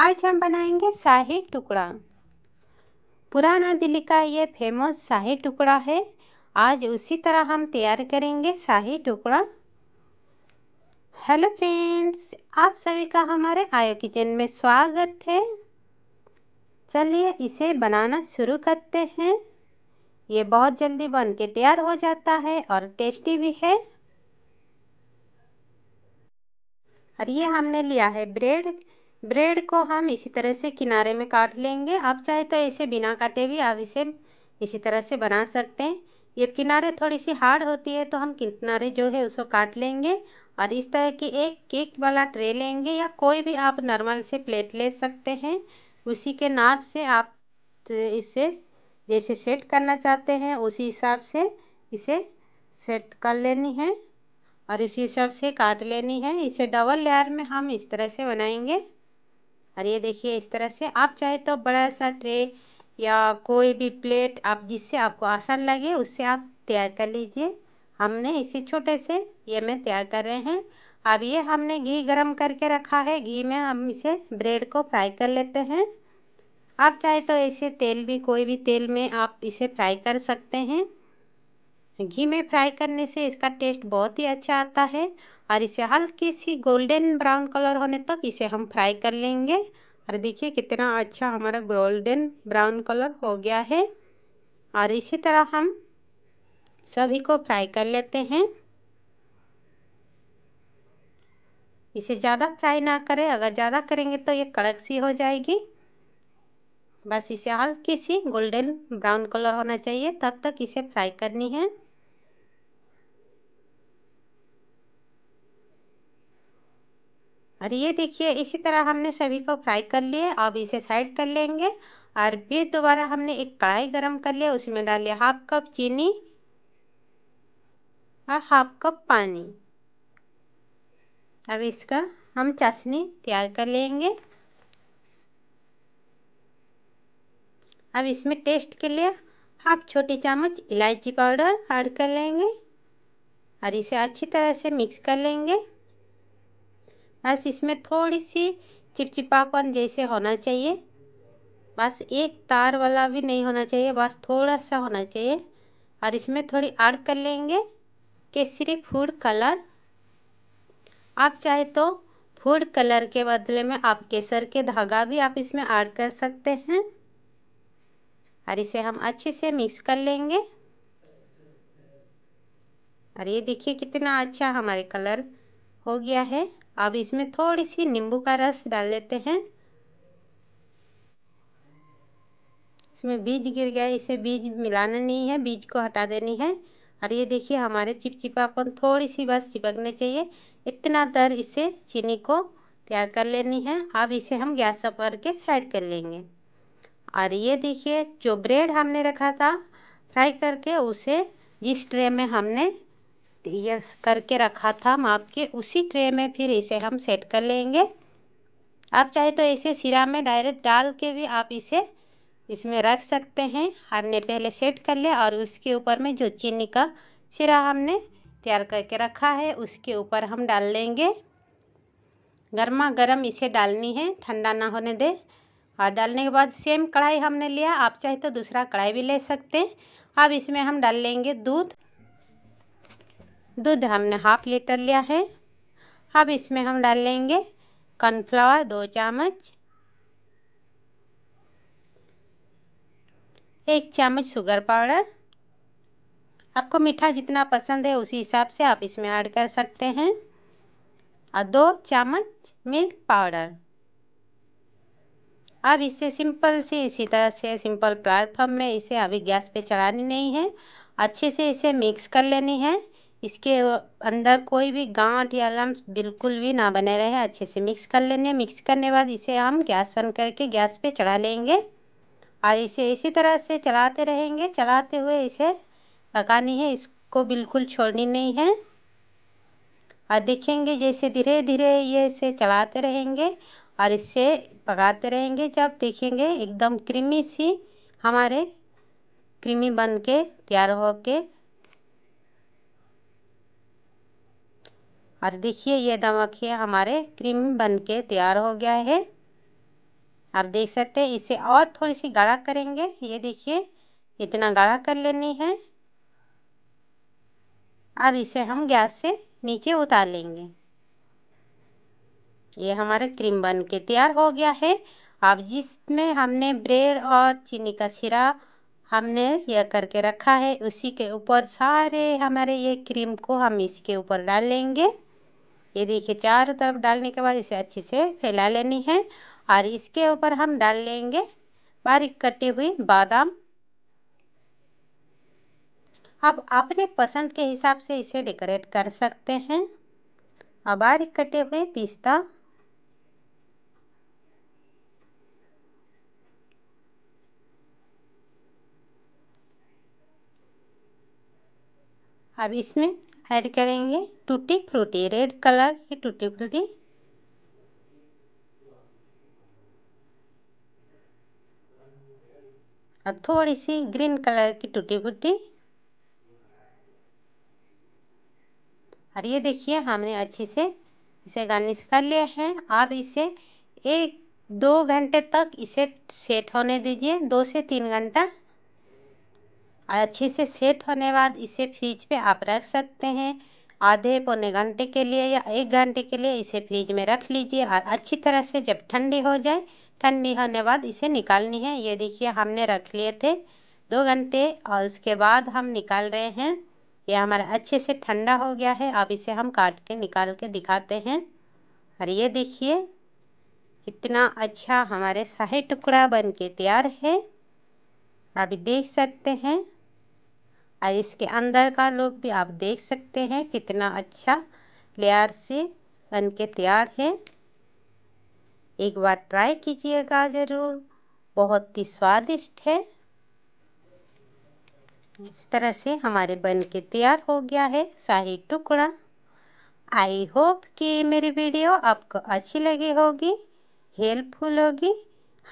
आज हम बनाएंगे शाही टुकड़ा पुराना दिल्ली का ये फेमस शाही टुकड़ा है आज उसी तरह हम तैयार करेंगे शाही टुकड़ा हेलो फ्रेंड्स आप सभी का हमारे आयो किचन में स्वागत है चलिए इसे बनाना शुरू करते हैं ये बहुत जल्दी बन के तैयार हो जाता है और टेस्टी भी है और ये हमने लिया है ब्रेड ब्रेड को हम इसी तरह से किनारे में काट लेंगे आप चाहे तो ऐसे बिना काटे भी आप इसे इसी तरह से बना सकते हैं ये किनारे थोड़ी सी हार्ड होती है तो हम किनारे जो है उसको काट लेंगे और इस तरह की एक केक वाला ट्रे लेंगे या कोई भी आप नॉर्मल से प्लेट ले सकते हैं उसी के नाप से आप इसे जैसे सेट करना चाहते हैं उसी हिसाब से इसे सेट कर लेनी है और इसी हिसाब से काट लेनी है इसे डबल लेयर में हम इस तरह से बनाएंगे और ये देखिए इस तरह से आप चाहे तो बड़ा सा ट्रे या कोई भी प्लेट आप जिससे आपको आसान लगे उससे आप तैयार कर लीजिए हमने इसी छोटे से ये में तैयार कर रहे हैं अब ये हमने घी गरम करके रखा है घी में हम इसे ब्रेड को फ्राई कर लेते हैं आप चाहे तो ऐसे तेल भी कोई भी तेल में आप इसे फ्राई कर सकते हैं घी में फ्राई करने से इसका टेस्ट बहुत ही अच्छा आता है और इसे हल्की सी गोल्डन ब्राउन कलर होने तक इसे हम फ्राई कर लेंगे और देखिए कितना अच्छा हमारा गोल्डन ब्राउन कलर हो गया है और इसी तरह हम सभी को फ्राई कर लेते हैं इसे ज़्यादा फ्राई ना करें अगर ज़्यादा करेंगे तो ये कड़क सी हो जाएगी बस इसे हल्की सी गोल्डन ब्राउन कलर होना चाहिए तब तक इसे फ्राई करनी है और ये देखिए इसी तरह हमने सभी को फ्राई कर लिए अब इसे साइड कर लेंगे और फिर दोबारा हमने एक कढ़ाई गरम कर लिया उसमें डाल लिया हाफ कप चीनी और हाफ कप पानी अब इसका हम चाशनी तैयार कर लेंगे अब इसमें टेस्ट के लिए हाफ छोटी चम्मच इलायची पाउडर ऐड कर लेंगे और इसे अच्छी तरह से मिक्स कर लेंगे बस इसमें थोड़ी सी चिपचिपापन जैसे होना चाहिए बस एक तार वाला भी नहीं होना चाहिए बस थोड़ा सा होना चाहिए और इसमें थोड़ी ऐड कर लेंगे केसरी फूड कलर आप चाहे तो फूड कलर के बदले में आप केसर के धागा भी आप इसमें ऐड कर सकते हैं और इसे हम अच्छे से मिक्स कर लेंगे और ये देखिए कितना अच्छा हमारे कलर हो गया है अब इसमें थोड़ी सी नींबू का रस डाल लेते हैं इसमें बीज गिर गया इसे बीज मिलाना नहीं है बीज को हटा देनी है और ये देखिए हमारे चिपचिपापन थोड़ी सी बस चिपकने चाहिए इतना दर इसे चीनी को तैयार कर लेनी है अब इसे हम गैस अप करके साइड कर लेंगे और ये देखिए जो ब्रेड हमने रखा था फ्राई करके उसे जिस ट्रे में हमने ये करके रखा था माप के उसी ट्रे में फिर इसे हम सेट कर लेंगे आप चाहे तो इसे सिरा में डायरेक्ट डाल के भी आप इसे इसमें रख सकते हैं हमने पहले सेट कर लिया और उसके ऊपर में जो चीनी का सिरा हमने तैयार करके रखा है उसके ऊपर हम डाल लेंगे गर्मा गर्म इसे डालनी है ठंडा ना होने दे और डालने के बाद सेम कढ़ाई हमने लिया आप चाहे तो दूसरा कढ़ाई भी ले सकते हैं अब इसमें हम डाल लेंगे दूध दूध हमने हाफ लीटर लिया है अब इसमें हम डाल लेंगे कॉर्नफ्लावर दो चम्मच एक चम्मच शुगर पाउडर आपको मीठा जितना पसंद है उसी हिसाब से आप इसमें ऐड कर सकते हैं और दो चम्मच मिल्क पाउडर अब इसे सिंपल से इसी तरह से सिंपल प्लेटफॉर्म में इसे अभी गैस पे चढ़ानी नहीं है अच्छे से इसे मिक्स कर लेनी है इसके अंदर कोई भी गांठ या लम्स बिल्कुल भी ना बने रहे अच्छे से मिक्स कर लेंगे मिक्स करने बाद इसे हम गैस बंद करके गैस पे चढ़ा लेंगे और इसे इसी तरह से चलाते रहेंगे चलाते हुए इसे पकानी है इसको बिल्कुल छोड़नी नहीं है और देखेंगे जैसे धीरे धीरे ये इसे चलाते रहेंगे और इसे पकाते रहेंगे जब देखेंगे एकदम क्रीमी सी हमारे क्रीमी बन के तैयार हो के और देखिए ये दमखिया हमारे क्रीम बन के तैयार हो गया है आप देख सकते हैं इसे और थोड़ी सी गाढ़ा करेंगे ये देखिए इतना गाढ़ा कर लेनी है अब इसे हम गैस से नीचे उतार लेंगे ये हमारे क्रीम बन के तैयार हो गया है अब जिसमें हमने ब्रेड और चीनी का सिरा हमने यह करके रखा है उसी के ऊपर सारे हमारे ये क्रीम को हम इसके ऊपर डाल लेंगे ये देखिए चारों तरफ डालने के बाद इसे अच्छे से फैला लेनी है और इसके ऊपर हम डाल लेंगे बारीक कटे हुए बादाम आप अपने पसंद के हिसाब से इसे डेकोरेट कर सकते हैं और बारीक कटे हुए पिस्ता अब इसमें ऐड करेंगे टूटी फ्रूटी रेड कलर की टूटी फ्रूटी और थोड़ी सी ग्रीन कलर की टूटी फ्रूटी और ये देखिए हमने अच्छे से इसे गार्निश कर लिया है आप इसे एक दो घंटे तक इसे सेट होने दीजिए दो से तीन घंटा अच्छे से सेट होने बाद इसे फ्रिज पे आप रख सकते हैं आधे पौने घंटे के लिए या एक घंटे के लिए इसे फ्रिज में रख लीजिए और अच्छी तरह से जब ठंडी हो जाए ठंडी होने बाद इसे निकालनी है ये देखिए हमने रख लिए थे दो घंटे और उसके बाद हम निकाल रहे हैं ये हमारा अच्छे से ठंडा हो गया है अब इसे हम काट के निकाल के दिखाते हैं और ये देखिए इतना अच्छा हमारे शाही टुकड़ा बन के तैयार है आप देख सकते हैं और इसके अंदर का लुक भी आप देख सकते हैं कितना अच्छा लेयर से बन के तैयार है एक बार ट्राई कीजिएगा ज़रूर बहुत ही स्वादिष्ट है इस तरह से हमारे बन के तैयार हो गया है शाही टुकड़ा आई होप कि मेरी वीडियो आपको अच्छी लगी होगी हेल्पफुल होगी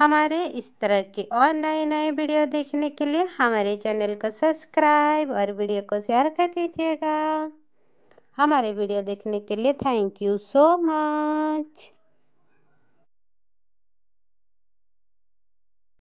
हमारे इस तरह के और नए नए वीडियो देखने के लिए हमारे चैनल को सब्सक्राइब और वीडियो को शेयर कर दीजिएगा हमारे वीडियो देखने के लिए थैंक यू सो मच